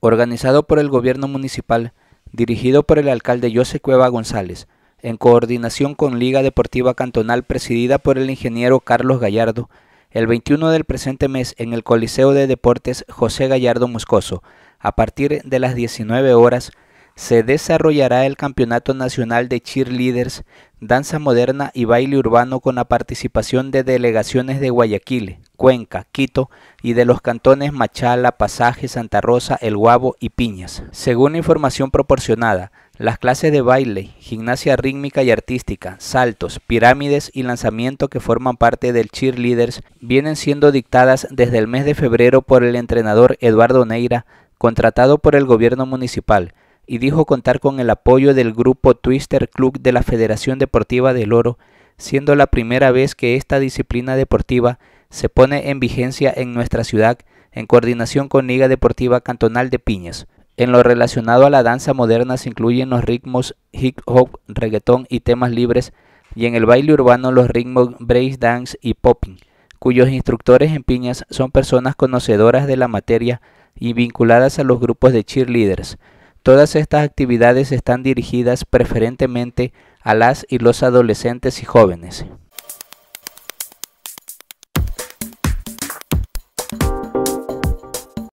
organizado por el gobierno municipal, dirigido por el alcalde José Cueva González, en coordinación con Liga Deportiva Cantonal presidida por el ingeniero Carlos Gallardo, el 21 del presente mes en el Coliseo de Deportes José Gallardo Moscoso, a partir de las 19 horas se desarrollará el Campeonato Nacional de Cheerleaders, Danza Moderna y Baile Urbano con la participación de delegaciones de Guayaquil, Cuenca, Quito y de los cantones Machala, Pasaje, Santa Rosa, El Guabo y Piñas. Según información proporcionada, las clases de baile, gimnasia rítmica y artística, saltos, pirámides y lanzamiento que forman parte del Cheerleaders vienen siendo dictadas desde el mes de febrero por el entrenador Eduardo Neira, contratado por el gobierno municipal y dijo contar con el apoyo del grupo Twister Club de la Federación Deportiva del Oro, siendo la primera vez que esta disciplina deportiva se pone en vigencia en nuestra ciudad en coordinación con Liga Deportiva Cantonal de Piñas. En lo relacionado a la danza moderna se incluyen los ritmos hip hop, reggaetón y temas libres, y en el baile urbano los ritmos brace dance y popping, cuyos instructores en Piñas son personas conocedoras de la materia y vinculadas a los grupos de cheerleaders, Todas estas actividades están dirigidas preferentemente a las y los adolescentes y jóvenes.